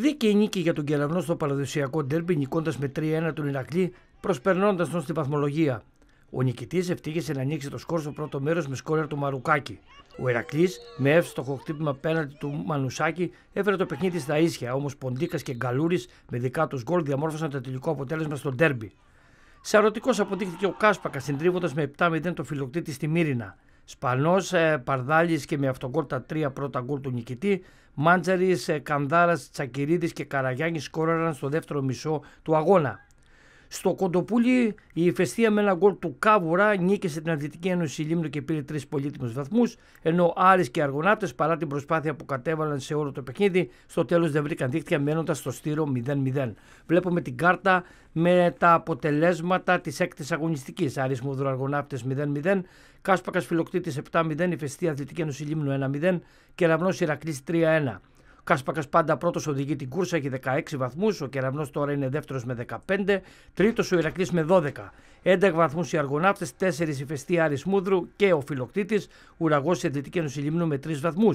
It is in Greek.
Δίκαιη νίκη για τον Κεραυνό στο παραδοσιακό ντέρμπι νικώντας με 3-1 τον Ηρακλή, προσπερνώντας τον στην βαθμολογία. Ο νικητής ευτύχησε να ανοίξει το σκορ στο πρώτο μέρος με σκόρερ του Μαρουκάκη. Ο Ηρακλής, με εύστοχο χτύπημα πέναντι του Μανουσάκη, έφερε το παιχνίδι στα ίσια. Όμως Ποντίκας και Γκαλούρης με δικά τους γκολ διαμόρφωσαν το τελικό αποτέλεσμα στο ντέρμπι. Σαρωτικός αποδείχθηκε ο Κάσπακα, συντρίβοντας με 7-0 το φιλοκτήτη στη Μύρινα. Σπανός, ε, Παρδάλης και με αυτοκόρτα τρία πρώτα γκολ του νικητή. Μάντζαρη, ε, Κανδάρας, Τσακυρίδης και Καραγιάννης σκόραραν στο δεύτερο μισό του αγώνα. Στο Κοντοπούλι η Φεστία με ένα γκολ του Κάβουρα νίκησε την Αθλητική Ένωση Λίμνου και πήρε τρεις πολύτιμους βαθμούς. Ενώ Άρης και Αργονάτες παρά την προσπάθεια που κατέβαλαν σε όλο το παιχνίδι, στο τέλος δεν βρήκαν δίκτυα μένοντας στο στήρο 0-0. Βλέπουμε την κάρτα με τα αποτελέσματα της έκτης αγωνιστικής. Άρης Μούδρο Αργονάτες 0-0, Κάσπακας Φιλοκτήτης 7-0, ηφαιστια αθλητικη Αθλητική Ένωση Λίμνου 1-0 και ηρακλη Ηρακλή 3-1. Κάσπακας πάντα πρώτος οδηγεί την κούρσα, έχει 16 βαθμούς. Ο Κεραυνός τώρα είναι δεύτερος με 15. Τρίτος ο Ηρακλής με 12. 11 βαθμούς οι Αργοναύτες, 4 η Φεστή Μούδρου και ο Φιλοκτήτης. Ουραγός η με 3 βαθμού.